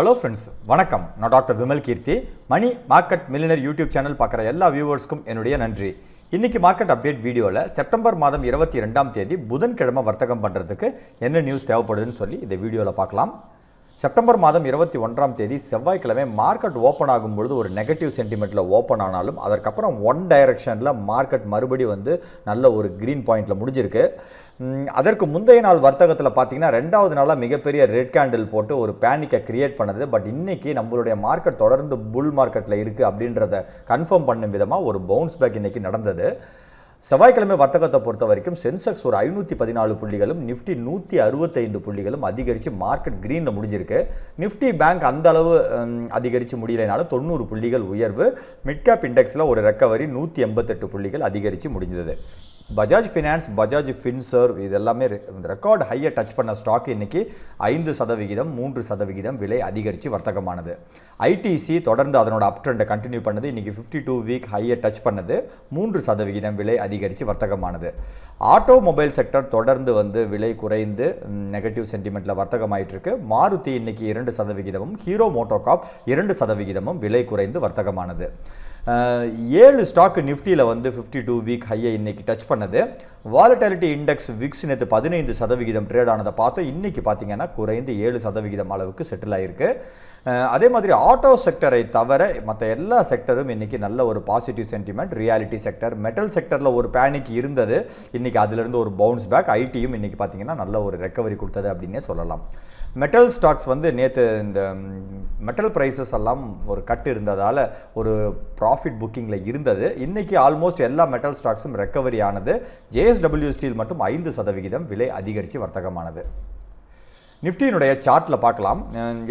hello friends வணக்கம் நான் doctor Vimal Keerthi money market millionaire YouTube channel பார்க்குற எல்லா வியூவர்ஸ்க்கும் என்னுடைய நன்றி இன்றைக்கி மார்க்கெட் அப்டேட் வீடியோவில் செப்டம்பர் மாதம் இருபத்தி ரெண்டாம் தேதி புதன்கிழமை வர்த்தகம் பண்ணுறதுக்கு என்ன நியூஸ் தேவைப்படுதுன்னு சொல்லி இந்த வீடியோவில் பார்க்கலாம் செப்டம்பர் மாதம் இருபத்தி ஒன்றாம் தேதி செவ்வாய்க்கிழமை மார்க்கெட் ஓப்பன் ஆகும்பொழுது ஒரு நெகட்டிவ் சென்டிமெண்ட்டில் ஓப்பன் ஆனாலும் அதற்கப்புறம் ஒன் டைரக்ஷனில் மார்க்கெட் மறுபடி வந்து நல்ல ஒரு க்ரீன் பாயிண்டில் முடிஞ்சிருக்கு அதற்கு முந்தைய நாள் வர்த்தகத்தில் பார்த்தீங்கன்னா ரெண்டாவது நாளாக மிகப்பெரிய ரெட் கேண்டில் போட்டு ஒரு பேனிக்கை கிரியேட் பண்ணுது பட் இன்றைக்கி நம்மளுடைய மார்க்கெட் தொடர்ந்து புல் மார்க்கெட்டில் இருக்குது அப்படின்றத கன்ஃபார்ம் பண்ணும் விதமாக ஒரு பவுன்ஸ் பேக் இன்றைக்கி நடந்தது செவ்வாய்க்கிழமை வர்த்தகத்தை பொறுத்த வரைக்கும் சென்செக்ஸ் ஒரு ஐநூற்றி பதினாலு புள்ளிகளும் நிஃப்டி நூற்றி அறுபத்தைந்து புள்ளிகளும் அதிகரித்து மார்க்கெட் க்ரீனில் முடிஞ்சிருக்கு நிஃப்டி பேங்க் அந்த அளவு அதிகரித்து முடியலைனாலும் தொண்ணூறு புள்ளிகள் உயர்வு மிட்கேப் இண்டெக்ஸில் ஒரு ரெக்கவரி நூற்றி எண்பத்தெட்டு புள்ளிகள் அதிகரித்து முடிஞ்சது பஜாஜ் ஃபினான்ஸ் பஜாஜ் ஃபின்சர்வ் இது எல்லாமே ரெக்கார்டு ஹையை டச் பண்ண ஸ்டாக் இன்றைக்கி ஐந்து சதவிகிதம் மூன்று சதவிகிதம் விலை அதிகரித்து வர்த்தகமானது ஐடிசி தொடர்ந்து அதனோட அப் ட்ரெண்டை கண்டினியூ பண்ணது இன்றைக்கி ஃபிஃப்டி டூ வீக் ஹையை டச் பண்ணது மூன்று சதவிகிதம் விலை அதிகரித்து வர்த்தகமானது ஆட்டோமொபைல் செக்டர் தொடர்ந்து வந்து விலை குறைந்து நெகட்டிவ் சென்டிமெண்ட்டில் வர்த்தகமாயிட்டிருக்கு மாருதி இன்றைக்கி இரண்டு சதவிகிதமும் ஹீரோ மோட்டோகாப் இரண்டு சதவிகிதமும் விலை குறைந்து வர்த்தகமானது ஏழு ஸ்டாக்கு நிஃப்டியில் வந்து ஃபிஃப்டி டூ வீக் ஹையை இன்றைக்கி டச் பண்ணது வாலட்டாலிட்டி இண்டெக்ஸ் விக்ஸ் நேற்று பதினைந்து சதவிகிதம் ட்ரேட் ஆனதை பார்த்தோம் இன்றைக்கி பார்த்தீங்கன்னா குறைந்து ஏழு சதவிகிதம் அளவுக்கு செட்டில் ஆகிருக்கு அதே மாதிரி ஆட்டோ செக்டரை தவிர மற்ற எல்லா செக்டரும் இன்றைக்கி நல்ல ஒரு positive sentiment reality sector metal செக்டரில் ஒரு பேனிக் இருந்தது இன்றைக்கி அதிலிருந்து ஒரு பவுன்ஸ் பேக் ஐடியும் இன்றைக்கி பார்த்தீங்கன்னா நல்ல ஒரு ரெக்கவரி கொடுத்தது அப்படின்னே சொல்லலாம் மெட்டல் ஸ்டாக்ஸ் வந்து நேற்று இந்த மெட்டல் ப்ரைஸஸ் எல்லாம் ஒரு கட் இருந்ததால் ஒரு ப்ராஃபிட் புக்கிங்கில் இருந்தது இன்றைக்கி ஆல்மோஸ்ட் எல்லா மெட்டல் ஸ்டாக்ஸும் ரெக்கவரி ஆனது ஜேஎஸ்டபிள்யூ ஸ்டீல் மட்டும் ஐந்து சதவிகிதம் விலை அதிகரித்து வர்த்தகமானது நிஃப்டியினுடைய சார்ட்டில் பார்க்கலாம்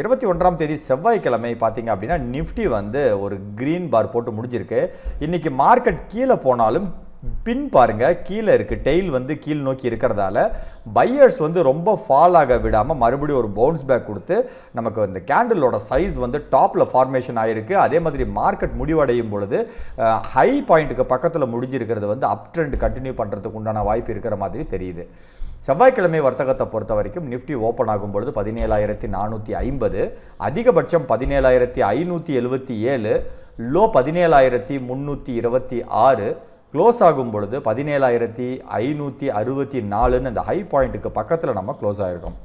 இருபத்தி ஒன்றாம் தேதி செவ்வாய்க்கிழமை பார்த்தீங்க அப்படின்னா நிஃப்டி வந்து ஒரு க்ரீன் பார் போட்டு முடிஞ்சிருக்கு இன்றைக்கி மார்க்கெட் கீழே போனாலும் பின் பாருங்கள் கீழே இருக்குது டெய்ல் வந்து கீழ் நோக்கி இருக்கிறதால பையர்ஸ் வந்து ரொம்ப ஃபால் ஆக விடாமல் மறுபடியும் ஒரு பவுன்ஸ் பேக் கொடுத்து நமக்கு அந்த கேண்டிலோட சைஸ் வந்து டாப்பில் ஃபார்மேஷன் ஆகிருக்கு அதே மாதிரி மார்க்கெட் முடிவடையும் பொழுது ஹை பாயிண்ட்டுக்கு பக்கத்தில் முடிஞ்சிருக்கிறது வந்து அப் ட்ரெண்ட் கண்டினியூ பண்ணுறதுக்கு உண்டான வாய்ப்பு இருக்கிற மாதிரி தெரியுது செவ்வாய்க்கிழமை வர்த்தகத்தை பொறுத்த வரைக்கும் நிஃப்டி ஓப்பன் ஆகும் பொழுது பதினேழாயிரத்தி நானூற்றி ஐம்பது அதிகபட்சம் பதினேழாயிரத்தி ஐநூற்றி எழுபத்தி ஏழு லோ பதினேழாயிரத்தி முந்நூற்றி இருபத்தி ஆறு க்ளோஸ் ஆகும் பொழுது பதினேழாயிரத்தி ஐநூற்றி அறுபத்தி நாலுன்னு அந்த ஹை பாயிண்ட்டுக்கு பக்கத்தில் நம்ம க்ளோஸ் ஆகிருக்கோம்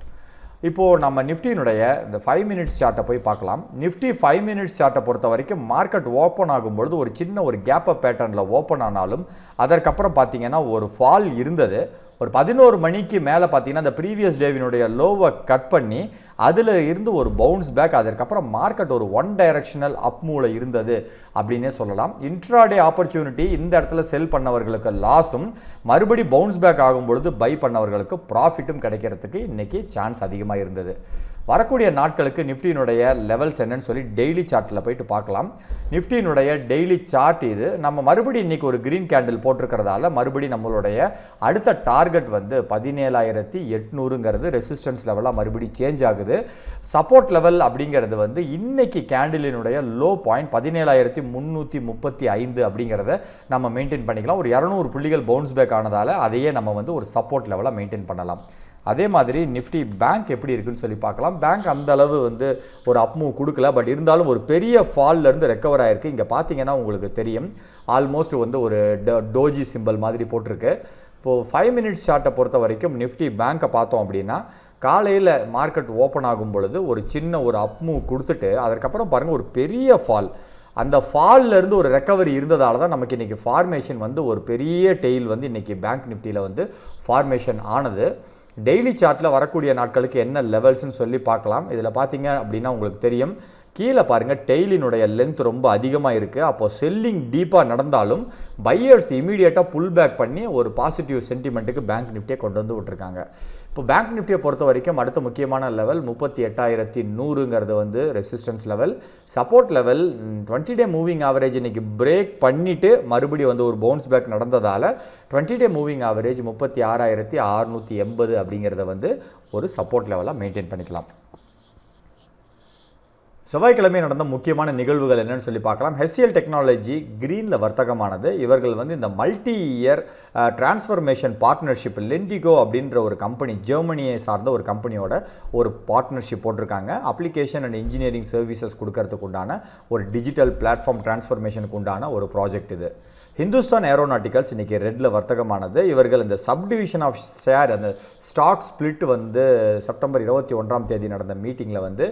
இப்போது நம்ம நிஃப்டியினுடைய இந்த ஃபைவ் மினிட்ஸ் சார்ட்டை போய் பார்க்கலாம் நிஃப்டி ஃபைவ் மினிட்ஸ் சார்ட்டை பொறுத்த வரைக்கும் மார்க்கெட் ஓப்பன் ஆகும்பொழுது ஒரு சின்ன ஒரு கேப்பை பேட்டர்னில் ஓப்பன் ஆனாலும் அதற்கப்புறம் பார்த்திங்கன்னா ஒரு ஃபால் இருந்தது ஒரு பதினோரு மணிக்கு மேலே பார்த்தீங்கன்னா அந்த ப்ரீவியஸ் டேவினுடைய லோவை கட் பண்ணி அதில் இருந்து ஒரு பவுன்ஸ் பேக் அதற்கப்புறம் மார்க்கெட் ஒரு ஒன் டைரக்ஷனல் அப் மூல இருந்தது அப்படின்னே சொல்லலாம் இன்ட்ராடே ஆப்பர்ச்சுனிட்டி இந்த இடத்துல செல் பண்ணவர்களுக்கு லாஸும் மறுபடி பவுன்ஸ் பேக் ஆகும் பொழுது பை பண்ணவர்களுக்கு ப்ராஃபிட்டும் கிடைக்கிறதுக்கு இன்றைக்கி சான்ஸ் அதிகமாக இருந்தது வரக்கூடிய நாட்களுக்கு நிஃப்டியினுடைய லெவல்ஸ் என்னன்னு சொல்லி டெய்லி சார்ட்டில் போயிட்டு பார்க்கலாம் நிஃப்டியினுடைய டெய்லி சார்ட் இது நம்ம மறுபடியும் இன்னைக்கு ஒரு கிரீன் கேண்டில் போட்டிருக்கிறதால மறுபடியும் நம்மளுடைய அடுத்த டார்கெட் வந்து பதினேழாயிரத்தி எட்நூறுங்கிறது ரெசிஸ்டன்ஸ் லெவலாக மறுபடியும் சேஞ்ச் ஆகுது சப்போர்ட் லெவல் அப்படிங்கிறது வந்து இன்னைக்கு கேண்டிலினுடைய லோ பாயிண்ட் பதினேழாயிரத்தி முந்நூற்றி முப்பத்தி ஐந்து அப்படிங்கிறத நம்ம மெயின்டைன் பண்ணிக்கலாம் ஒரு இரநூறு புள்ளிகள் பவுன்ஸ் பேக் ஆனதால் அதையே நம்ம வந்து ஒரு சப்போர்ட் லெவலாக மெயின்டைன் பண்ணலாம் அதே மாதிரி நிஃப்டி பேங்க் எப்படி இருக்குன்னு சொல்லி பார்க்கலாம் பேங்க் அந்த அளவு வந்து ஒரு அப்மூவ் கொடுக்கல பட் இருந்தாலும் ஒரு பெரிய ஃபால்லேருந்து ரெக்கவர் ஆகிருக்கு இங்கே பார்த்தீங்கன்னா உங்களுக்கு தெரியும் ஆல்மோஸ்ட் வந்து ஒரு டோஜி சிம்பிள் மாதிரி போட்டிருக்கு இப்போது ஃபைவ் மினிட்ஸ் சார்ட்டை பொறுத்த வரைக்கும் நிஃப்டி பேங்க்கை பார்த்தோம் அப்படின்னா காலையில் மார்க்கெட் ஓப்பன் ஆகும் பொழுது ஒரு சின்ன ஒரு அப்மூவ் கொடுத்துட்டு அதற்கப்புறம் பாருங்கள் ஒரு பெரிய ஃபால் அந்த ஃபால்லேருந்து ஒரு ரெக்கவரி இருந்ததால் தான் நமக்கு இன்றைக்கி ஃபார்மேஷன் வந்து ஒரு பெரிய டெயில் வந்து இன்றைக்கி பேங்க் நிஃப்டியில் வந்து ஃபார்மேஷன் ஆனது டெய்லி சார்ட்டில் வரக்கூடிய நாட்களுக்கு என்ன லெவல்ஸ்ன்னு சொல்லி பார்க்கலாம் இதில் பார்த்தீங்க அப்படின்னா உங்களுக்கு தெரியும் கீழே பாருங்கள் டெய்லினுடைய லென்த் ரொம்ப அதிகமாக இருக்குது அப்போது செல்லிங் டீப்பாக நடந்தாலும் பையர்ஸ் இமீடியட்டாக புல் பேக் பண்ணி ஒரு பாசிட்டிவ் சென்டிமெண்ட்டுக்கு பேங்க் நிஃப்டியை கொண்டு வந்து விட்ருக்காங்க இப்போ பேங்க் நிஃப்டியை பொறுத்த வரைக்கும் அடுத்த முக்கியமான லெவல் முப்பத்தி எட்டாயிரத்தி நூறுங்கிறது வந்து resistance level support level twenty day moving average இன்றைக்கி பிரேக் பண்ணிவிட்டு மறுபடியும் வந்து ஒரு பவுன்ஸ் பேக் நடந்ததால் டுவெண்ட்டி டே மூவிங் ஆவரேஜ் முப்பத்தி ஆறாயிரத்தி அறுநூற்றி எண்பது அப்படிங்கிறத வந்து ஒரு சப்போர்ட் லெவலாக மெயின்டைன் பண்ணிக்கலாம் செவ்வாய்க்கிழமை நடந்த முக்கியமான நிகழ்வுகள் என்னென்னு சொல்லி பார்க்கலாம் ஹெசியல் டெக்னாலஜி கிரீனில் வர்த்தகமானது இவர்கள் வந்து இந்த multi year transformation partnership Lentigo அப்படின்ற ஒரு கம்பெனி ஜெர்மனியை சார்ந்த ஒரு கம்பெனியோட ஒரு பார்ட்னர்ஷிப் போட்டிருக்காங்க அப்ளிகேஷன் அண்ட் இன்ஜினியரிங் சர்வீசஸ் கொடுக்கறதுக்கு உண்டான ஒரு டிஜிட்டல் பிளாட்ஃபார்ம் டிரான்ஸ்ஃபர்மேஷனுக்கு உண்டான ஒரு ப்ராஜெக்ட் இது ஹிந்துஸ்தான் ஏரோநாட்டிக்கல்ஸ் இன்றைக்கி ரெட்டில் வர்த்தகமானது இவர்கள் இந்த சப்டிவிஷன் ஆஃப் ஷேர் அந்த ஸ்டாக் ஸ்பிளிட் வந்து செப்டம்பர் இருபத்தி ஒன்றாம் தேதி நடந்த மீட்டிங்கில் வந்து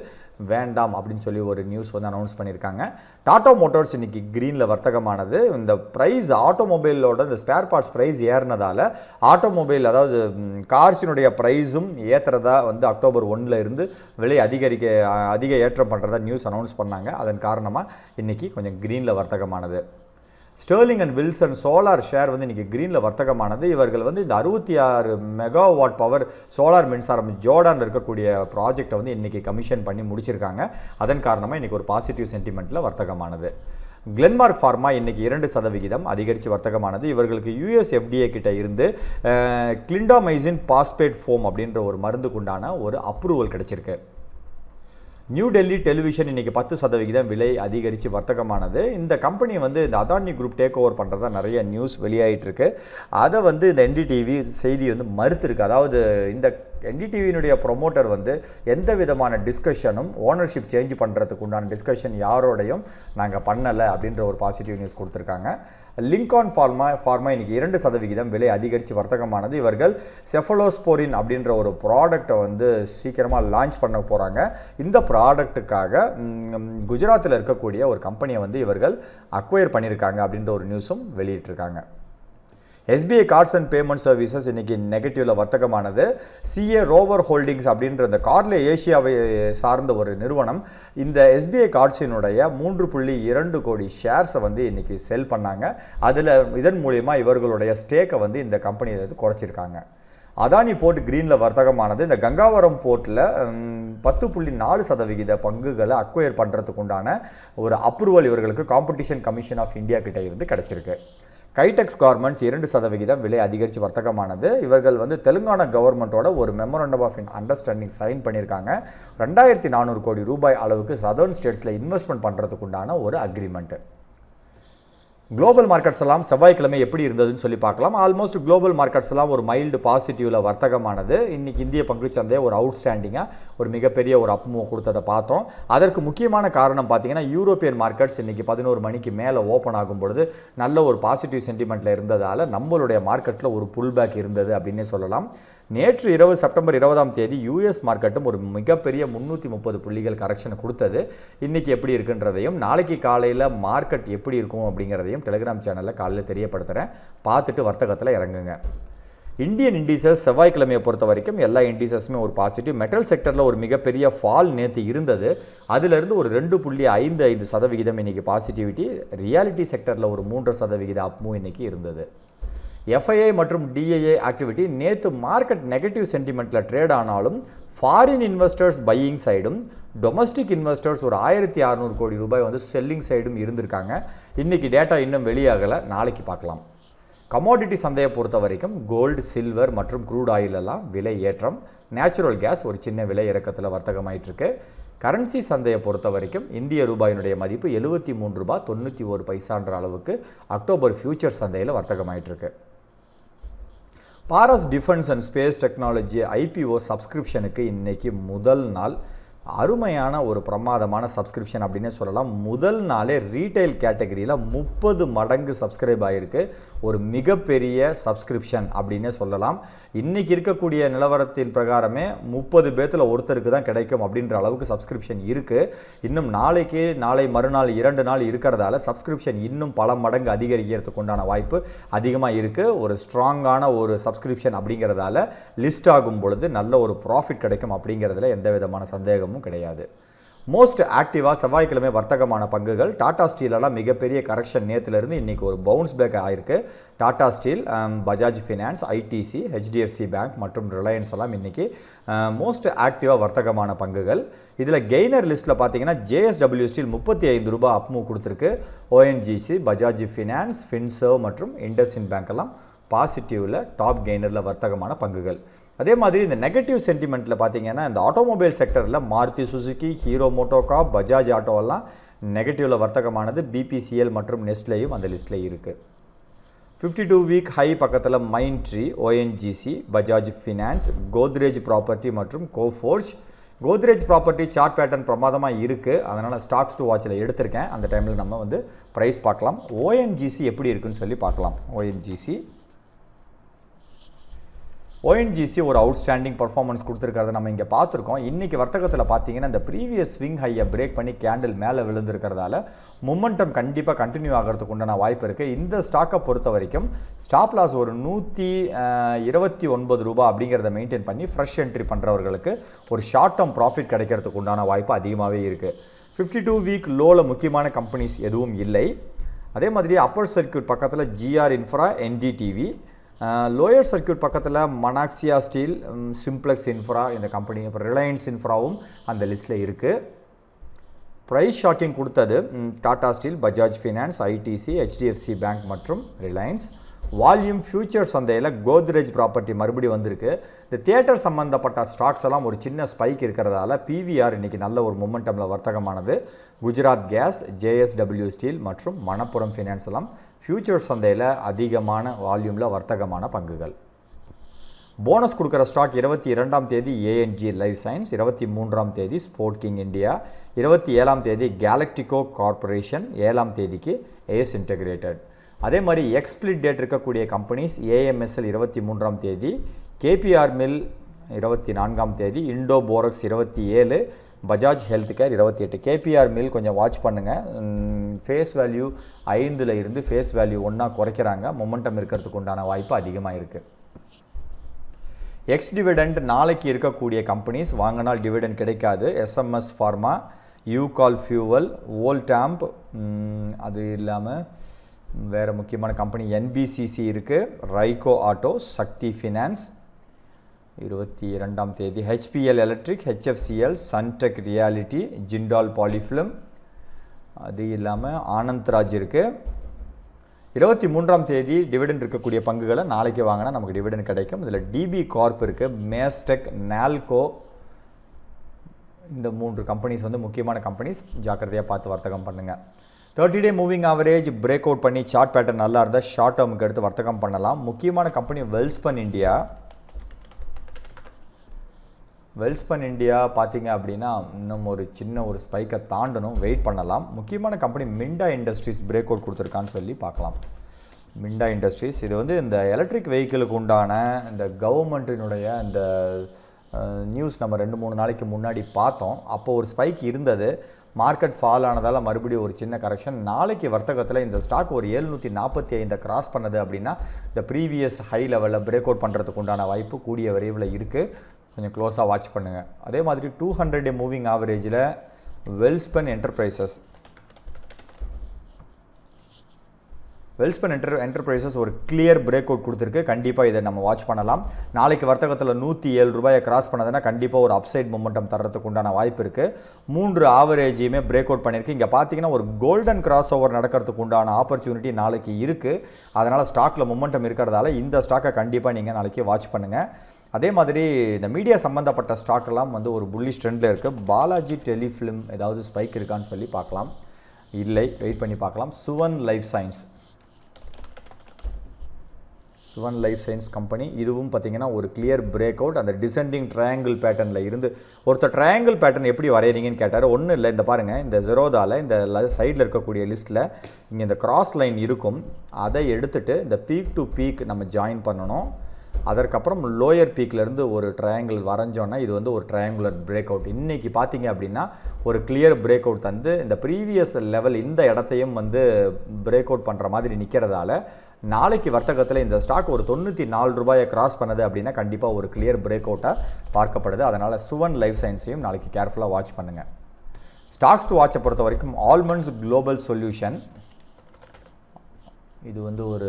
வேண்டாம் அப்படின்னு சொல்லி ஒரு நியூஸ் வந்து அனௌன்ஸ் பண்ணியிருக்காங்க டாட்டா மோட்டார்ஸ் இன்றைக்கி க்ரீனில் வர்த்தகமானது இந்த ப்ரைஸ் ஆட்டோமொபைலோட இந்த ஸ்பேர் பார்ட்ஸ் ப்ரைஸ் ஏறினதால் ஆட்டோமொபைல் அதாவது கார்ஸினுடைய ப்ரைஸும் ஏற்றுறதா வந்து அக்டோபர் ஒன்றில் இருந்து விலை அதிகரிக்க அதிக ஏற்றம் பண்ணுறதா நியூஸ் அனௌன்ஸ் பண்ணாங்க அதன் காரணமாக இன்றைக்கி கொஞ்சம் க்ரீனில் வர்த்தகமானது Sterling and Wilson solar share வந்து இன்றைக்கி க்ரீனில் வர்த்தகமானது இவர்கள் வந்து இந்த அறுபத்தி ஆறு மெகாவாட் பவர் சோலார் மின்சாரம் ஜோர்டானில் இருக்கக்கூடிய ப்ராஜெக்டை வந்து இன்றைக்கி கமிஷன் பண்ணி முடிச்சிருக்காங்க அதன் காரணமாக இன்றைக்கி ஒரு பாசிட்டிவ் சென்டிமெண்ட்டில் வர்த்தகமானது கிளென்மார்க் ஃபார்மா இன்றைக்கி இரண்டு சதவிகிதம் அதிகரித்து வர்த்தகமானது இவர்களுக்கு யூஎஸ் எஃப்டிஏ கிட்ட இருந்து கிளிண்டாமைசின் பாஸ்பேட் ஃபோம் அப்படின்ற ஒரு மருந்துக்குண்டான ஒரு அப்ரூவல் கிடச்சிருக்கு நியூ டெல்லி டெலிவிஷன் இன்றைக்கி பத்து சதவிகிதம் விலை அதிகரித்து வர்த்தகமானது இந்த கம்பெனி வந்து இந்த அதானி குரூப் டேக் ஓவர் பண்ணுறதா நிறைய நியூஸ் வெளியாகிட்டுருக்கு அதை வந்து இந்த என்டிடிவி செய்தி வந்து மறுத்துருக்கு அதாவது இந்த என்டிடிவியினுடைய ப்ரொமோட்டர் வந்து எந்த விதமான டிஸ்கஷனும் ஓனர்ஷிப் சேஞ்ச் பண்ணுறதுக்கு உண்டான டிஸ்கஷன் யாரோடையும் நாங்கள் பண்ணலை அப்படின்ற ஒரு பாசிட்டிவ் நியூஸ் கொடுத்துருக்காங்க லிங்கான் ஃபார்மா ஃபார்மா இன்றைக்கி இரண்டு சதவிகிதம் விலை அதிகரித்து வர்த்தகமானது இவர்கள் செஃபலோஸ்போரின் அப்படின்ற ஒரு ப்ராடக்டை வந்து சீக்கிரமாக லான்ச் பண்ண போகிறாங்க இந்த ப்ராடக்ட்டுக்காக குஜராத்தில் இருக்கக்கூடிய ஒரு கம்பெனியை வந்து இவர்கள் அக்வயர் பண்ணியிருக்காங்க அப்படின்ற ஒரு நியூஸும் வெளியிட்டிருக்காங்க SBI cards and payment services இன்னைக்கு நெகட்டிவில் வர்த்தகமானது சிஏ ரோவர் ஹோல்டிங்ஸ் அப்படின்ற அந்த கார்ல ஏஷியாவை சார்ந்த ஒரு நிறுவனம் இந்த எஸ்பிஐ கார்ட்ஸினுடைய மூன்று புள்ளி இரண்டு கோடி ஷேர்ஸை வந்து இன்றைக்கி செல் பண்ணாங்க அதில் இதன் மூலயமா இவர்களுடைய ஸ்டேக்கை வந்து இந்த கம்பெனியிலேருந்து குறைச்சிருக்காங்க அதானி போர்ட் கிரீனில் வர்த்தகமானது இந்த கங்காவரம் போர்ட்டில் பத்து புள்ளி நாலு சதவிகித பங்குகளை அக்வயர் பண்ணுறதுக்குண்டான ஒரு அப்ரூவல் இவர்களுக்கு காம்படிஷன் கமிஷன் ஆஃப் இந்தியா கிட்டே இருந்து கிடச்சிருக்கு கைடெக்ஸ் கார்மெண்ட்ஸ் இரண்டு சதவிகிதம் விலை அதிகரித்து வர்த்தகமானது இவர்கள் வந்து தெலுங்கானா கவர்மெண்ட்டோட ஒரு மெமரண்டம் ஆஃப் அண்டர்ஸ்டாண்டிங் சைன் பண்ணியிருக்காங்க ரெண்டாயிரத்தி நானூறு கோடி ரூபாய் அளவுக்கு சதர்ன் ஸ்டேட்ஸில் இன்வெஸ்ட்மெண்ட் பண்ணுறதுக்குண்டான ஒரு அக்ரிமெண்ட்டு குளோபல் மார்க்கெட்ஸ் எல்லாம் செவ்வாய்க்கிழமை எப்படி இருந்ததுன்னு சொல்லி பார்க்கலாம் ஆல்மோஸ்ட் குளோபல் மார்க்கெட்ஸ் எல்லாம் ஒரு மைல்டு பாசிட்டிவ்ல வர்த்தகமானது இன்றைக்கி இந்திய பங்குச்சந்தை ஒரு அவுட்ஸ்டாண்டிங்காக ஒரு மிகப்பெரிய ஒரு அப்மூவ் கொடுத்ததை பார்த்தோம் அதற்கு முக்கியமான காரணம் பார்த்தீங்கன்னா யூரோப்பியன் மார்க்கெட்ஸ் இன்றைக்கி பதினோரு மணிக்கு மேலே ஓப்பன் ஆகும் பொழுது நல்ல ஒரு பாசிட்டிவ் சென்டிமெண்ட்டில் இருந்ததால் நம்மளுடைய மார்க்கெட்டில் ஒரு புல் பேக் இருந்தது அப்படின்னே சொல்லலாம் நேற்று இரவு செப்டம்பர் இருபதாம் தேதி யூஎஸ் மார்க்கெட்டும் ஒரு மிகப்பெரிய முன்னூற்றி முப்பது புள்ளிகள் கரெக்ஷன் கொடுத்தது இன்றைக்கி எப்படி இருக்குன்றதையும் நாளைக்கு காலையில் மார்க்கெட் எப்படி இருக்கும் அப்படிங்கிறதையும் டெலிகிராம் சேனலில் காலையில் தெரியப்படுத்துகிறேன் பார்த்துட்டு வர்த்தகத்தில் இறங்குங்க இந்தியன் இண்டீசஸ் செவ்வாய்க்கிழமையை பொறுத்த வரைக்கும் எல்லா இண்டீசஸுமே ஒரு பாசிட்டிவ் மெட்டல் செக்டரில் ஒரு மிகப்பெரிய ஃபால் நேற்று இருந்தது அதிலிருந்து ஒரு ரெண்டு புள்ளி ஐந்து ஐந்து சதவிகிதம் இன்றைக்கி பாசிட்டிவிட்டி ரியாலிட்டி செக்டரில் ஒரு மூன்று சதவிகித அப்மும் இன்றைக்கி இருந்தது எஃப்ஐஐ மற்றும் DIA ஆக்டிவிட்டி நேற்று மார்க்கெட் நெகட்டிவ் sentimentல ட்ரேட் ஆனாலும் ஃபாரின் இன்வெஸ்டர்ஸ் பையிங் சைடும் டொமஸ்டிக் இன்வெஸ்டர்ஸ் ஒரு ஆயிரத்தி கோடி ரூபாய் வந்து செல்லிங் சைடும் இருந்திருக்காங்க இன்றைக்கி டேட்டா இன்னும் வெளியாகல நாளைக்கு பார்க்கலாம் commodity சந்தையை பொறுத்த வரைக்கும் கோல்டு சில்வர் மற்றும் க்ரூட் ஆயிலெல்லாம் விலை ஏற்றம் நேச்சுரல் கேஸ் ஒரு சின்ன விலை இறக்கத்தில் வர்த்தகமாயிட்டிருக்கு கரன்சி சந்தையை பொறுத்த வரைக்கும் இந்திய ரூபாயினுடைய மதிப்பு எழுபத்தி மூன்று ரூபாய் தொண்ணூற்றி ஒரு பைசான்ற அளவுக்கு அக்டோபர் ஃபியூச்சர் சந்தையில் வர்த்தகமாயிட்டிருக்கு Paras defence and space technology IPO சப்ஸ்கிரிப்ஷனுக்கு இன்றைக்கி முதல் நாள் அருமையான ஒரு பிரமாதமான சப்ஸ்கிரிப்ஷன் அப்படின்னு சொல்லலாம் முதல் நாளே ரீட்டைல் கேட்டகரியில் முப்பது மடங்கு சப்ஸ்கிரைப் ஆகியிருக்கு ஒரு மிகப்பெரிய சப்ஸ்கிரிப்ஷன் அப்படின்னு சொல்லலாம் இன்றைக்கி இருக்கக்கூடிய நிலவரத்தின் பிரகாரமே முப்பது பேர்த்தில் ஒருத்தருக்கு தான் கிடைக்கும் அப்படின்ற அளவுக்கு சப்ஸ்கிரிப்ஷன் இருக்குது இன்னும் நாளைக்கு நாளை மறுநாள் இரண்டு நாள் இருக்கிறதால சப்ஸ்கிரிப்ஷன் இன்னும் பல மடங்கு அதிகரிக்கிறதுக்கு உண்டான வாய்ப்பு அதிகமாக இருக்குது ஒரு ஸ்ட்ராங்கான ஒரு சப்ஸ்கிரிப்ஷன் அப்படிங்கிறதால லிஸ்ட் ஆகும் பொழுது நல்ல ஒரு ப்ராஃபிட் கிடைக்கும் அப்படிங்கிறதுல எந்த விதமான சந்தேகமும் கிடையாது மோஸ்ட் ஆக்டிவாக செவ்வாய்க்கிழமை வர்த்தகமான பங்குகள் டாடா ஸ்டீலெல்லாம் மிகப்பெரிய கரெக்ஷன் நேற்றுலேருந்து இன்றைக்கி ஒரு பவுன்ஸ் பேக் ஆயிருக்கு Tata Steel Bajaj Finance ITC HDFC Bank மற்றும் ரிலையன்ஸ் எல்லாம் இன்றைக்கி மோஸ்ட் ஆக்டிவாக வர்த்தகமான பங்குகள் இதில் கெய்னர் லிஸ்ட்டில் பார்த்தீங்கன்னா ஜேஎஸ்டபிள்யூ ஸ்டீல் முப்பத்தி ஐந்து ரூபாய் அப்மூவ் கொடுத்துருக்கு ஓஎன்ஜிசி பஜாஜ் ஃபினான்ஸ் ஃபின்சர்வ் மற்றும் இண்டஸ்இன் பேங்க் எல்லாம் பாசிட்டிவில் டாப் கெய்னரில் வர்த்தகமான பங்குகள் அதே மாதிரி இந்த நெகட்டிவ் சென்டிமெண்ட்டில் பார்த்தீங்கன்னா இந்த ஆட்டோமொபைல் செக்டரில் Maruti Suzuki Hero MotoCorp Bajaj ஆட்டோவெல்லாம் நெகட்டிவில் வர்த்தகமானது பிபிசிஎல் மற்றும் நெஸ்ட்லேயும் அந்த லிஸ்ட்டில் இருக்குது ஃபிஃப்டி டூ வீக் ஹை பக்கத்தில் three ONGC Bajaj Finance Godrej Property மற்றும் Coforge Godrej Property chart pattern பிரமாதமாக இருக்குது அதனால் ஸ்டாக்ஸ் டு வாட்சில் எடுத்திருக்கேன் அந்த டைமில் நம்ம வந்து ப்ரைஸ் பார்க்கலாம் ஓஎன்ஜிசி எப்படி இருக்குன்னு சொல்லி பார்க்கலாம் ஓஎன்ஜிசி ஓஎன்ஜிசி ஒரு அவுட்ஸ்டாண்டிங் பர்ஃபார்மன்ஸ் கொடுத்துருக்கிறத நம்ம இங்கே பார்த்துருக்கோம் இன்றைக்கி வர்த்தகத்தில் பார்த்தீங்கன்னா இந்த ப்ரீவியஸ் ஸ்விங் ஹையை பிரேக் பண்ணி கேண்டில் மேலே விழுந்திருக்கிறதால மொமெண்டம் கண்டிப்பாக கண்டினியூ ஆகிறதுக்கு உண்டான வாய்ப்பு இருக்குது இந்த ஸ்டாக்கை பொறுத்த வரைக்கும் ஸ்டாப் லாஸ் ஒரு நூற்றி இருபத்தி ஒன்பது ரூபா அப்படிங்கிறத மெயின்டைன் பண்ணி ஃப்ரெஷ் என்ட்ரி பண்ணுறவர்களுக்கு ஒரு ஷார்ட் டேர்ம் ப்ராஃபிட் கிடைக்கிறதுக்கு உண்டான வாய்ப்பு அதிகமாகவே இருக்குது ஃபிஃப்டி டூ வீக் லோவில் முக்கியமான கம்பெனிஸ் எதுவும் இல்லை அதே மாதிரி அப்பர் சர்க்கியூட் பக்கத்தில் GR Infra NDTV lower circuit பக்கத்தில் மனாக்சியா ஸ்டீல் சிம்ப்ளெக்ஸ் இன்ஃப்ரா இந்த கம்பெனி அப்புறம் ரிலையன்ஸ் இன்ஃப்ராவும் அந்த லிஸ்ட்டில் இருக்குது ப்ரைஸ் ஷாக்கிங் கொடுத்தது Tata Steel Bajaj Finance ITC HDFC Bank மற்றும் ரிலையன்ஸ் வால்யூம் ஃபியூச்சர் சந்தையில் கோத்ரேஜ் ப்ராப்பர்ட்டி மறுபடியும் வந்திருக்கு இந்த தியேட்டர் சம்மந்தப்பட்ட ஸ்டாக்ஸ் எல்லாம் ஒரு சின்ன ஸ்பைக் இருக்கிறதால பிவிஆர் இன்னைக்கு நல்ல ஒரு மொமெண்டமில் வர்த்தகமானது குஜராத் கேஸ் ஜேஎஸ்டபிள்யூ ஸ்டீல் மற்றும் மணப்புரம் ஃபினான்ஸ் எல்லாம் ஃபியூச்சர் சந்தையில் அதிகமான வால்யூமில் வர்த்தகமான பங்குகள் போனஸ் கொடுக்குற ஸ்டாக் இருபத்தி இரண்டாம் தேதி ஏஎன்ஜி லைஃப் சயின்ஸ் இருபத்தி மூன்றாம் தேதி ஸ்போர்ட் கிங் இந்தியா இருபத்தி ஏழாம் தேதி கேலக்டிகோ கார்பரேஷன் ஏழாம் தேதிக்கு ஏஎஸ் இன்டெகிரேட்டட் அதே மாதிரி எக்ஸ்பிளிட் டேட் இருக்கக்கூடிய கம்பெனிஸ் ஏஎம்எஸ்எல் இருபத்தி மூன்றாம் தேதி கேபிஆர் மில் இருபத்தி நான்காம் தேதி இண்டோ போரக்ஸ் இருபத்தி ஏழு பஜாஜ் ஹெல்த் கேர் இருபத்தி எட்டு கேபிஆர் மில் கொஞ்சம் வாட்ச் பண்ணுங்கள் ஃபேஸ் வேல்யூ ஐந்தில் இருந்து ஃபேஸ் வேல்யூ ஒன்றா குறைக்கிறாங்க மொமெண்டம் இருக்கிறதுக்கு உண்டான வாய்ப்பு அதிகமாக இருக்குது எக்ஸ் டிவிடெண்ட் நாளைக்கு இருக்கக்கூடிய கம்பெனிஸ் வாங்கினால் டிவிடெண்ட் கிடைக்காது எஸ்எம்எஸ் ஃபார்மா யூகால் ஃபியூவல் ஓல்டாம்ப் அது இல்லாமல் வேறு முக்கியமான கம்பெனி என்பிசிசி இருக்குது ரைகோ ஆட்டோ சக்தி ஃபினான்ஸ் இருபத்தி இரண்டாம் தேதி HPL Electric HFCL Sunteck realty Jindal Polyfilm அது இல்லாமல் ஆனந்த்ராஜ் இருக்குது இருபத்தி மூன்றாம் தேதி டிவிடெண்ட் இருக்கக்கூடிய பங்குகளை நாளைக்கு வாங்கினா நமக்கு டிவிடெண்ட் கிடைக்கும் இதில் டிபி கார்ப் இருக்குது மேஸ்டெக் நால்கோ இந்த மூன்று கம்பெனிஸ் வந்து முக்கியமான கம்பெனிஸ் ஜாக்கிரதையாக பார்த்து வர்த்தகம் பண்ணுங்கள் thirty day moving average break out பண்ணி சார்ட் பேட்டர் நல்லா இருந்தால் ஷார்ட் டேர்முக்கு எடுத்து வர்த்தகம் பண்ணலாம் முக்கியமான company Welspun India Welspun India பார்த்தீங்க அப்படின்னா இன்னும் ஒரு சின்ன ஒரு ஸ்பைக்கை தாண்டணும் வெயிட் பண்ணலாம் முக்கியமான company Minda industries break out கொடுத்துருக்கான்னு சொல்லி பார்க்கலாம் மிண்டா இண்டஸ்ட்ரீஸ் இது வந்து இந்த எலக்ட்ரிக் வெஹிக்கிளுக்கு உண்டான இந்த கவர்மெண்ட்டினுடைய இந்த நியூஸ் நம்ம ரெண்டு மூணு நாளைக்கு முன்னாடி பார்த்தோம் அப்போ ஒரு ஸ்பைக் இருந்தது மார்க்கெட் ஃபால் ஆனதால் மறுபடியும் ஒரு சின்ன கரெக்ஷன் நாளைக்கு வர்த்தகத்தில் இந்த ஸ்டாக் ஒரு ஏழ்நூற்றி நாற்பத்தி ஐந்தை கிராஸ் பண்ணது அப்படின்னா இந்த ப்ரீவியஸ் ஹை லெவலில் பிரேக் அவுட் பண்ணுறதுக்கு உண்டான வாய்ப்பு கூடிய விரைவில் இருக்குது கொஞ்சம் க்ளோஸாக வாட்ச் பண்ணுங்கள் அதே மாதிரி டூ ஹண்ட்ரட் மூவிங் ஆவரேஜில் Welspun Enterprises Welspun enter Enterprises ஒரு கிளியர் பிரேக் அவுட் கொடுத்துருக்கு கண்டிப்பாக இதை நம்ம வாட்ச் பண்ணலாம் நாளைக்கு வர்த்தகத்தில் நூற்றி ஏழு ரூபாயை கிராஸ் பண்ணதுன்னா கண்டிப்பாக ஒரு அப்சைட் மூமெண்டம் தர்றதுக்கு உண்டான வாய்ப்பு இருக்குது மூன்று ஆவரேஜையுமே பிரேக் அவுட் பண்ணியிருக்கு இங்கே பார்த்தீங்கன்னா ஒரு கோல்டன் கிராஸ் ஓவர் நடக்கிறதுக்கு உண்டான ஆப்பர்ச்சுனிட்டி நாளைக்கு இருக்குது அதனால் ஸ்டாக்கில் மூமெண்டம் இருக்கிறதால இந்த ஸ்டாக்கை கண்டிப்பாக நீங்கள் நாளைக்கு வாட்ச் பண்ணுங்கள் அதே மாதிரி இந்த மீடியா சம்மந்தப்பட்ட ஸ்டாக்கெல்லாம் வந்து ஒரு புள்ளி ஸ்ட்ரெண்டில் இருக்குது பாலாஜி டெலிஃபிலிம் ஏதாவது ஸ்பைக் இருக்கான்னு சொல்லி பார்க்கலாம் இல்லை வெயிட் பண்ணி பார்க்கலாம் Suven life science Sivan life science company இதுவும் பார்த்தீங்கன்னா ஒரு கிளியர் பிரேக் அவுட் அந்த டிசெண்டிங் ட்ரையாங்கிள் பேட்டர்னில் இருந்து ஒருத்தர் ட்ரையாங்கிள் பேட்டர்ன் எப்படி வரைகிறீங்கன்னு கேட்டார் ஒன்றும் இல்லை இந்த பாருங்கள் இந்த ஜெரோதாவில் இந்த சைடில் இருக்கக்கூடிய லிஸ்ட்டில் இங்கே இந்த கிராஸ் லைன் இருக்கும் அதை எடுத்துகிட்டு இந்த பீக் டு பீக் நம்ம ஜாயின் பண்ணணும் அதற்கப்புறம் லோயர் பீக்லேருந்து ஒரு ட்ரையாங்கிள் வரைஞ்சோன்னா இது வந்து ஒரு ட்ரையாங்குலர் பிரேக் அவுட் இன்றைக்கி பார்த்தீங்க அப்படின்னா ஒரு கிளியர் பிரேக் அவுட் தந்து இந்த ப்ரீவியஸ் லெவல் இந்த இடத்தையும் வந்து பிரேக் அவுட் பண்ணுற மாதிரி நிற்கிறதால நாளைக்கு வர்த்தகத்தில் இந்த ஸ்டாக் ஒரு தொண்ணூற்றி நாலு ரூபாயை கிராஸ் பண்ணது அப்படின்னா கண்டிப்பாக ஒரு கிளியர் பிரேக் அவுட்டாக பார்க்கப்படுது அதனால் சுவன் லைஃப் சயின்ஸையும் நாளைக்கு கேர்ஃபுல்லாக வாட்ச் பண்ணுங்கள் ஸ்டாக்ஸ் டு வாட்சை பொறுத்த வரைக்கும் ஆல்மண்ட்ஸ் குளோபல் சொல்யூஷன் இது வந்து ஒரு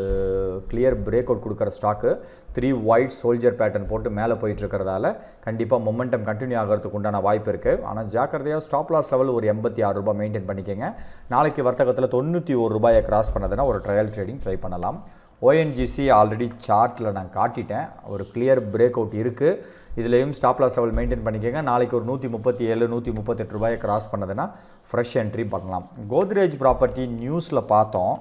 கிளியர் பிரேக் அவுட் கொடுக்குற stock three white soldier pattern போட்டு மேலே போயிட்டுருக்கிறதால கண்டிப்பாக மொமெண்டம் கண்டினியூ ஆகிறதுக்கு உண்டான வாய்ப்பு இருக்குது ஆனால் ஜாக்கிரதையாக ஸ்டாப் லாஸ் லெவல் ஒரு எண்பத்தி ஆறு ரூபாய் மெயின்டைன் பண்ணிக்கோங்க நாளைக்கு வர்த்தகத்தில் தொண்ணூற்றி ஒரு ரூபாயை கிராஸ் பண்ணதுன்னா ஒரு ட்ரையல் ட்ரேடிங் ட்ரை பண்ணலாம் ஓஎன்ஜிசி ஆல்ரெடி சார்ட்டில் நான் காட்டிட்டேன் ஒரு கிளியர் பிரேக் அவுட் இருக்குது இதுலேயும் ஸ்டாப் லாஸ் லெவல் மெயின்டைன் பண்ணிக்கோங்க நாளைக்கு ஒரு நூற்றி முப்பத்தி ஏழு நூற்றி முப்பத்தெட்டு ரூபாயை கிராஸ் பண்ணதுன்னா ஃப்ரெஷ் என்ட்ரி பண்ணலாம் கோத்ரேஜ் ப்ராப்பர்ட்டி நியூஸில் பார்த்தோம்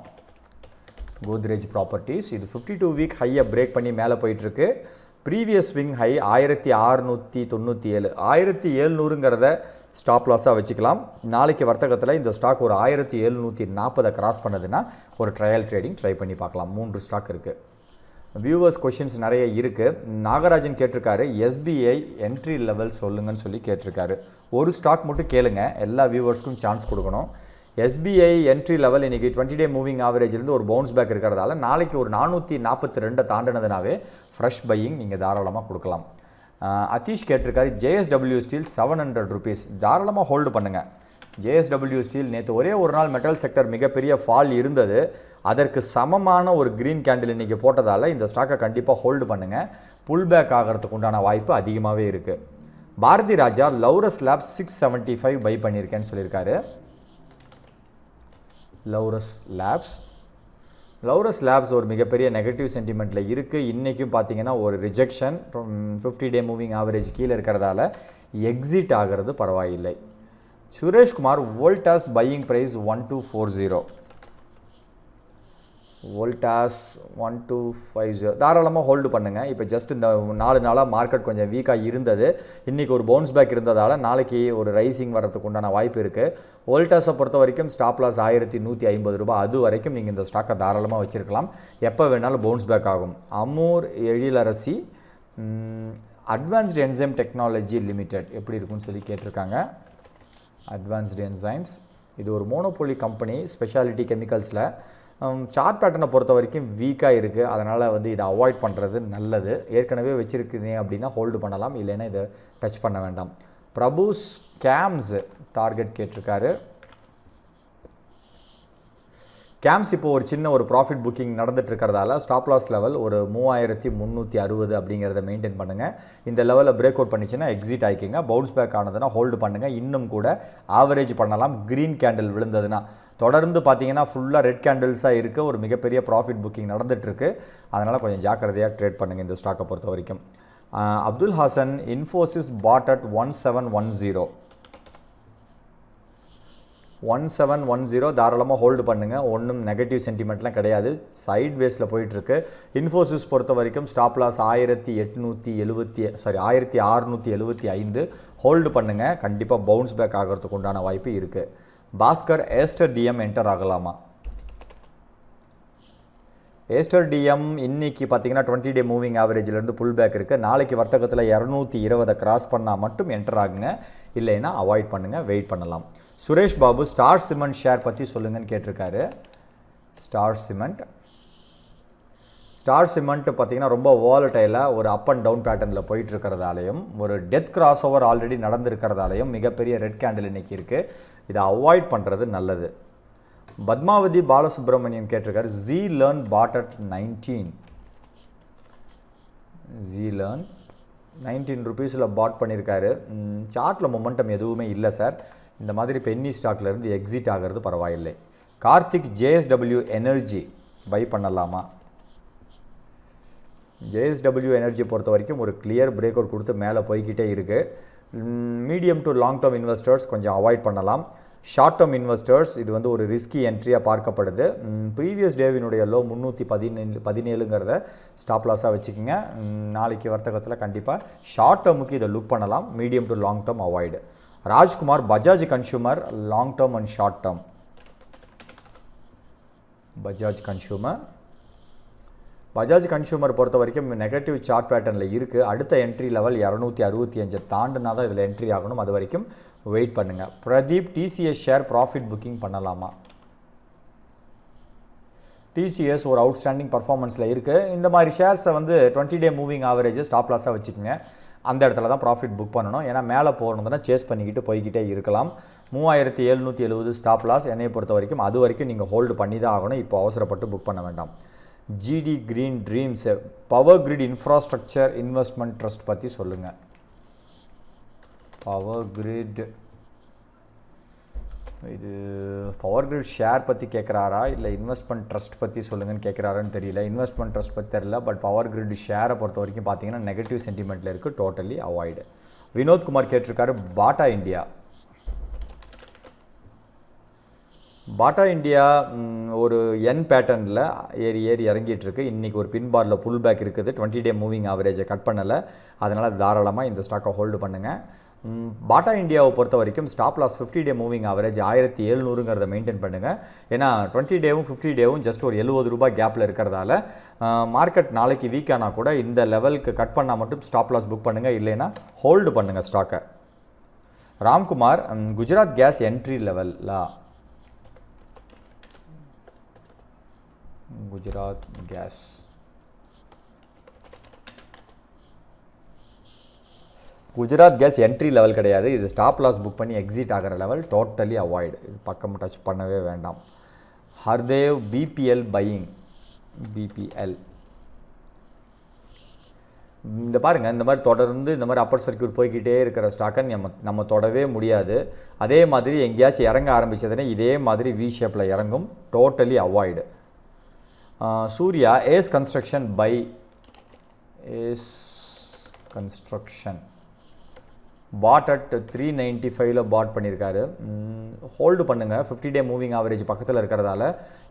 கோத்ரேஜ் ப்ராப்பர்ட்டிஸ் இது ஃபிஃப்டி டூ வீக் ஹையை பிரேக் பண்ணி மேலே போயிட்டுருக்கு ப்ரீவியஸ் விங் ஹை ஆயிரத்தி அறுநூற்றி தொண்ணூற்றி ஏழு ஆயிரத்தி ஏழ்நூறுங்கிறத ஸ்டாப் லாஸாக வச்சுக்கலாம் நாளைக்கு வர்த்தகத்தில் இந்த ஸ்டாக் ஒரு ஆயிரத்தி எழுநூற்றி நாற்பதை கிராஸ் பண்ணதுன்னா ஒரு ட்ரையல் ட்ரேடிங் ட்ரை பண்ணி பார்க்கலாம் மூன்று ஸ்டாக் இருக்குது வியூவர்ஸ் கொஷின்ஸ் நிறைய இருக்குது நாகராஜன் கேட்டிருக்காரு எஸ்பிஐ என்ட்ரி லெவல் சொல்லுங்கன்னு சொல்லி கேட்டிருக்காரு ஒரு ஸ்டாக் மட்டும் கேளுங்க எல்லா வியூவர்ஸ்க்கும் சான்ஸ் கொடுக்கணும் எஸ்பிஐ என்ட்ரி லெவல் இன்றைக்கி டுவெண்ட்டி டே மூவிங் ஆவரேஜ்லேருந்து ஒரு பவுன்ஸ் பேக் இருக்கிறதால நாளைக்கு ஒரு நானூற்றி நாற்பத்தி ரெண்டை தாண்டினதுனாவே ஃப்ரெஷ் பையிங் நீங்கள் தாராளமாக கொடுக்கலாம் அதீஷ் கேட்டிருக்காரு JSW Steel seven hundred rupees தாராளமாக ஹோல்டு பண்ணுங்கள் ஜேஎஸ்டபிள்யூ ஸ்டீல் நேற்று ஒரே ஒரு நாள் மெட்டல் செக்டர் மிகப்பெரிய ஃபால் இருந்தது அதற்கு சமமான ஒரு க்ரீன் கேண்டில் இன்றைக்கி போட்டதால் இந்த ஸ்டாக்கை கண்டிப்பாக ஹோல்டு பண்ணுங்கள் புல் பேக் ஆகிறதுக்கு உண்டான வாய்ப்பு அதிகமாகவே இருக்குது Bharathi Raja Laurus lab six seventy five buy பண்ணியிருக்கேன்னு சொல்லியிருக்காரு லவ்ரஸ் லேப்ஸ் லவ்ரஸ் லேப்ஸ் ஒரு மிகப்பெரிய நெகட்டிவ் சென்டிமெண்ட்டில் இருக்குது இன்றைக்கும் பார்த்தீங்கன்னா ஒரு rejection fifty day moving average கீழே இருக்கிறதால எக்ஸிட் ஆகிறது பரவாயில்லை Sureshkumar Voltas buying price one two four zero Voltas one two five zero தாராளமாக ஹோல்டு பண்ணுங்கள் இப்போ ஜஸ்ட் இந்த நாலு நாளாக மார்க்கெட் கொஞ்சம் வீக்காக இருந்தது இன்றைக்கி ஒரு பவுன்ஸ் பேக் இருந்ததால் நாளைக்கு ஒரு ரைசிங் வர்றதுக்கு உண்டான வாய்ப்பு இருக்குது வோல்டாஸை பொறுத்த வரைக்கும் ஸ்டாப் லாஸ் ஆயிரத்தி நூற்றி ஐம்பது ரூபாய் அது வரைக்கும் நீங்கள் இந்த ஸ்டாக்கை தாராளமாக வச்சுருக்கலாம் எப்போ வேணாலும் பவுன்ஸ் பேக் ஆகும் Amur Ezhilarasi advanced enzyme technology limited எப்படி இருக்குன்னு சொல்லி கேட்டிருக்காங்க அட்வான்ஸ்டு என்சைம்ஸ் இது ஒரு மோனோபோலி கம்பெனி ஸ்பெஷாலிட்டி கெமிக்கல்ஸில் சார்ட் பேட்டர்னை பொறுத்த வரைக்கும் வீக்காக இருக்குது அதனால் வந்து இதை அவாய்ட் பண்ணுறது நல்லது ஏற்கனவே வச்சுருக்குதே அப்படின்னா ஹோல்டு பண்ணலாம் இல்லைன்னா இதை டச் பண்ண வேண்டாம் பிரபு ஸ்கேம்ஸு டார்கெட் கேட்டிருக்காரு கேம்ஸ் இப்போ ஒரு சின்ன ஒரு ப்ராஃபிட் புக்கிங் நடந்துட்டு இருக்கிறதால ஸ்டாப் லாஸ் லெவல் ஒரு மூவாயிரத்தி முந்நூற்றி அறுபது அப்படிங்கிறத மெயின்டைன் பண்ணுங்கள் இந்த லெவலில் பிரேக் அவுட் பண்ணிச்சுன்னா எக்ஸிட் ஆகிக்கிங்க பவுன்ஸ் பேக் ஆனதுன்னா ஹோல்டு பண்ணுங்கள் இன்னும் கூட ஆவரேஜ் பண்ணலாம் க்ரீன் கேண்டில் விழுந்ததுன்னா தொடர்ந்து பார்த்தீங்கன்னா ஃபுல்லாக ரெட் கேண்டில்ஸாக இருக்க ஒரு மிகப்பெரிய ப்ராஃபிட் புக்கிங் நடந்துகிட்ருக்கு அதனால் கொஞ்சம் ஜாக்கிரதையாக ட்ரேட் பண்ணுங்கள் இந்த ஸ்டாக்கை பொறுத்த வரைக்கும் Abdul Hasan Infosys bought at one seven one zero one seven one zero தாராளமாக ஹோல்டு பண்ணுங்கள் ஒன்றும் நெகட்டிவ் சென்டிமெண்ட்லாம் கிடையாது சைட் வேஸில் போயிட்டுருக்கு இன்ஃபோசிஸ் பொறுத்த வரைக்கும் ஸ்டாப் லாஸ் ஆயிரத்தி எட்நூற்றி எழுபத்தி சாரி ஆயிரத்தி அறநூற்றி எழுபத்தி ஐந்து ஹோல்டு பண்ணுங்கள் கண்டிப்பாக பவுன்ஸ் பேக் ஆகிறதுக்கு உண்டான வாய்ப்பு இருக்குது பாஸ்கர் ஏஸ்டர் டிஎம் என்டர் ஆகலாமா ஏஸ்டர் டிஎம் இன்றைக்கி பார்த்தீங்கன்னா டுவெண்ட்டி டே மூவிங் ஆவரேஜ்லேருந்து புல் பேக் இருக்குது நாளைக்கு வர்த்தகத்தில் இரநூத்தி இருபதை கிராஸ் பண்ணால் மட்டும் என்டர் ஆகுங்க இல்லைன்னா அவாய்ட் பண்ணுங்கள் வெயிட் பண்ணலாம் Suresh Babu Star Cement share பற்றி சொல்லுங்கன்னு கேட்டிருக்காரு ஸ்டார் சிமெண்ட் ஸ்டார் சிமெண்ட்டு பார்த்தீங்கன்னா ரொம்ப வால்டைல ஒரு அப் அண்ட் டவுன் பேட்டர்னில் போயிட்டு இருக்கிறதாலையும் ஒரு டெத் கிராஸ் ஓவர் ஆல்ரெடி நடந்திருக்கிறதாலையும் மிகப்பெரிய ரெட் கேண்டில் இன்றைக்கி இருக்குது இதை அவாய்ட் பண்ணுறது நல்லது பத்மாவதி பாலசுப்ரமணியம் கேட்டிருக்காரு Zee Learn bought at nineteen Zee Learn nineteen ருபீஸில் பாட் பண்ணியிருக்காரு சார்ட்டில் மொமெண்டம் எதுவுமே இல்லை சார் இந்த மாதிரி பென்னி ஸ்டாக்லேருந்து எக்ஸிட் ஆகிறது பரவாயில்லை கார்த்திக் ஜேஎஸ்டபிள்யூ எனர்ஜி பை பண்ணலாமா ஜேஎஸ்டபிள்யூ எனர்ஜி பொறுத்த வரைக்கும் ஒரு கிளியர் பிரேக் அவுட் கொடுத்து மேலே போய்கிட்டே இருக்குது medium to long term investors கொஞ்சம் அவாய்ட் பண்ணலாம் ஷார்ட் டேர்ம் இன்வெஸ்டர்ஸ் இது வந்து ஒரு ரிஸ்கி என்ட்ரியாக பார்க்கப்படுது ப்ரீவியஸ் டேவினுடைய லோ முந்நூற்றி பதினேழு பதினேழுங்கிறத ஸ்டாப் லாஸாக வச்சுக்கோங்க நாளைக்கு வர்த்தகத்தில் கண்டிப்பாக ஷார்ட் டேர்முக்கு இதை லுக் பண்ணலாம் medium to long term avoid Rajkumar Bajaj consumer long term and short term Bajaj consumer Bajaj consumer பொறுத்த வரைக்கும் நெகட்டிவ் சார்ட் பேட்டர்னில் இருக்குது அடுத்த என்ட்ரி லெவல் இரநூத்தி அறுபத்தி அஞ்சு தாண்டுனா தான் இதில் என்ட்ரி ஆகணும் அது வரைக்கும் வெயிட் பண்ணுங்கள் Pradeep TCS share profit booking பண்ணலாமா டிசிஎஸ் ஒரு அவுட்ஸ்டாண்டிங் பர்ஃபார்மன்ஸில் இருக்குது இந்த மாதிரி ஷேர்ஸை வந்து twenty day moving average stop லாஸாக வச்சுக்கோங்க அந்த இடத்துல தான் ப்ராஃபிட் புக் பண்ணணும் ஏன்னா மேலே போகணுன்னா சேஸ் பண்ணிக்கிட்டு போய்கிட்டே இருக்கலாம் மூவாயிரத்தி எழுநூற்றி எழுபது ஸ்டாப் லாஸ் என்னை பொறுத்த வரைக்கும் அது வரைக்கும் நீங்கள் ஹோல்டு பண்ணி தான் ஆகணும் இப்போ அவசரப்பட்டு புக் பண்ண வேண்டாம் GD green dreams power grid infrastructure investment trust பற்றி சொல்லுங்கள் பவர் கிரிட் இது பவர் கிரிட் ஷேர் பற்றி கேட்குறாரா இல்லை இன்வெஸ்ட்மெண்ட் ட்ரஸ்ட் பற்றி சொல்லுங்கன்னு கேட்குறாரான்னு தெரியல இன்வெஸ்ட்மெண்ட் ட்ரஸ்ட் பற்றி தெரியல பட் பவர் கிரிட் ஷேரை பொறுத்த வரைக்கும் பார்த்தீங்கன்னா நெகட்டிவ் சென்டிமெண்ட்டில் இருக்குது டோட்டலி அவாய்டு வினோத்குமார் கேட்டிருக்காரு பாட்டா இந்தியா பாட்டா இந்தியா ஒரு என் பேட்டர்னில் ஏறி ஏறி இறங்கிட்டு இருக்கு இன்றைக்கி ஒரு பின்பாரில் புல் பேக் இருக்குது டுவெண்ட்டி டே மூவிங் ஆவரேஜை கட் பண்ணலை அதனால் தாராளமாக இந்த ஸ்டாக்கை ஹோல்டு பண்ணுங்கள் பாட்டா இந்தியாவை பொறுத்த வரைக்கும் stop loss fifty day moving average ஆயிரத்தி எழுநூறுங்கிறத மெயின்டைன் பண்ணுங்கள் ஏன்னா டுவெண்ட்டி டேவும் ஃபிஃப்டி டேவும் ஜஸ்ட் ஒரு எழுபது ரூபாய் கேப்பில் இருக்கிறதால மார்க்கெட் நாளைக்கு வீக் ஆனால் கூட இந்த லெவலுக்கு கட் பண்ணால் மட்டும் ஸ்டாப் லாஸ் புக் பண்ணுங்கள் இல்லைன்னா ஹோல்டு பண்ணுங்கள் ஸ்டாக்கை ராம்குமார் குஜராத் கேஸ் என்ட்ரி லெவலா Gujarat gas Gujarat gas entry level கிடையாது இது ஸ்டாப் லாஸ் புக் பண்ணி எக்ஸிட் ஆகிற லெவல் டோட்டலி அவாய்டு இது பக்கம் டச் பண்ணவே வேண்டாம் ஹர்தேவ் பிபிஎல் பையிங் பிபிஎல் இந்த பாருங்கள் இந்த மாதிரி தொடர்ந்து இந்த மாதிரி அப்பர் சர்க்கியூட் போய்கிட்டே இருக்கிற ஸ்டாக்கை நம்ம நம்ம தொடவே முடியாது அதே மாதிரி எங்கேயாச்சும் இறங்க ஆரம்பித்ததுன்னா இதே மாதிரி வி ஷேப்பில் இறங்கும் totally avoid Surya Ace construction buy Ace construction bought at three ninety ஃபைவ்ல பாட் பண்ணியிருக்காரு ஹோல்டு பண்ணுங்கள் ஃபிஃப்டி டே மூவிங் ஆவரேஜ் பக்கத்தில் இருக்கிறதால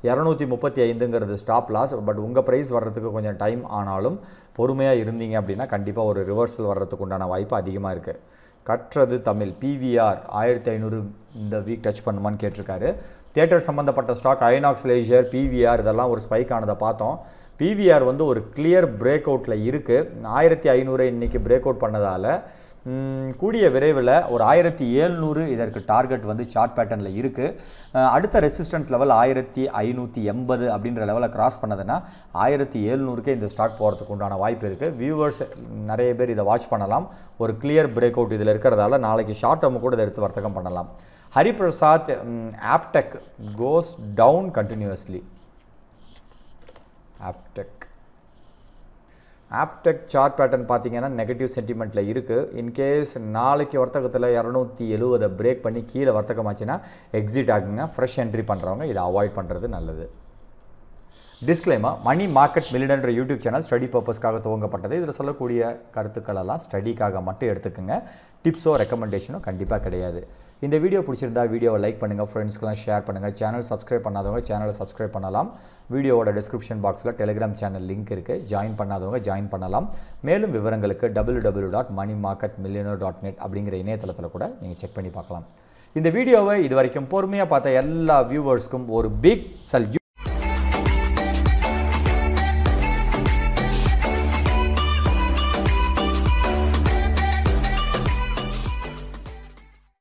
இரநூத்தி முப்பத்தி ஐந்துங்கிறது ஸ்டாப் லாஸ் பட் உங்கள் ப்ரைஸ் வர்றதுக்கு கொஞ்சம் டைம் ஆனாலும் பொறுமையாக இருந்தீங்க அப்படின்னா கண்டிப்பாக ஒரு ரிவர்சல் வர்றதுக்கு உண்டான வாய்ப்பு அதிகமாக இருக்குது கற்றது தமிழ் பிவிஆர் ஆயிரத்தி ஐநூறு இந்த வீக் டச் பண்ணுமான்னு கேட்டிருக்காரு தேட்டர் சம்மந்தப்பட்ட ஸ்டாக் ஐநாக்ஸ் லேஷியர் பிவிஆர் இதெல்லாம் ஒரு ஸ்பைக் ஆனதை பார்த்தோம் பிவிஆர் வந்து ஒரு கிளியர் பிரேக் அவுட்டில் இருக்குது ஆயிரத்தி ஐநூறு இன்றைக்கி பிரேக் அவுட் பண்ணதால் கூடிய விரைவில் ஒரு ஆயிரத்தி ஏழ்நூறு இதற்கு டார்கெட் வந்து சார்ட் பேட்டர்னில் இருக்குது அடுத்த ரெசிஸ்டன்ஸ் லெவல் ஆயிரத்தி ஐநூற்றி எண்பது அப்படின்ற லெவலை கிராஸ் பண்ணதுன்னா ஆயிரத்தி ஏழ்நூறுக்கே இந்த ஸ்டாக் போகிறதுக்கு உண்டான வாய்ப்பு இருக்குது வியூவர்ஸ் நிறைய பேர் இதை வாட்ச் பண்ணலாம் ஒரு கிளியர் பிரேக் அவுட் இதில் இருக்கிறதால நாளைக்கு ஷார்ட் டேம் கூட இதை எடுத்து வர்த்தகம் பண்ணலாம் Hariprasad Aptech goes down continuously Aptech Aptech chart pattern பார்த்தீங்கன்னா நெகட்டிவ் சென்டிமெண்ட்டில் இருக்குது இன்கேஸ் நாளைக்கு வர்த்தகத்தில் இரநூத்தி எழுபதை பிரேக் பண்ணி கீழே வர்த்தகமாச்சுன்னா எக்ஸிட் ஆகுங்க ஃப்ரெஷ் என்ட்ரி பண்ணுறவங்க இதை அவாய்ட் பண்ணுறது நல்லது டிஸ்க்ளைமா மணி மார்க்கெட் மில்லியன்ற யூடியூப் சேனல் ஸ்டடி பர்பஸ்க்காக துவங்கப்பட்டது இதில் சொல்லக்கூடிய கருத்துக்களெல்லாம் ஸ்டடிக்காக மட்டும் எடுத்துக்கோங்க டிப்ஸோ ரெக்கமெண்டேஷனோ கண்டிப்பாக கிடையாது இந்த வீடியோ பிடிச்சிருந்தா வீடியோவை லைக் பண்ணுங்கள் ஃப்ரெண்ட்ஸ்க்குலாம் ஷேர் பண்ணுங்கள் சேனல் சப்ஸ்கிரைப் பண்ணாதவங்க சேனலை சப்ஸ்கிரைப் பண்ணலாம் வீடியோவோட டிஸ்கிரிப்ஷன் பாக்ஸில் டெலிகிராம் சேனல் லிங்க் இருக்குது ஜாயின் பண்ணாதவங்க ஜாயின் பண்ணலாம் மேலும் விவரங்களுக்கு W W dot money market millionaire dot net அப்படிங்கிற இணையதளத்தில் கூட நீங்கள் செக் பண்ணி பார்க்கலாம் இந்த வீடியோவை இது வரைக்கும் பொறுமையாக பார்த்த எல்லா வியூவர்ஸ்க்கும் ஒரு பிக் சல்யூ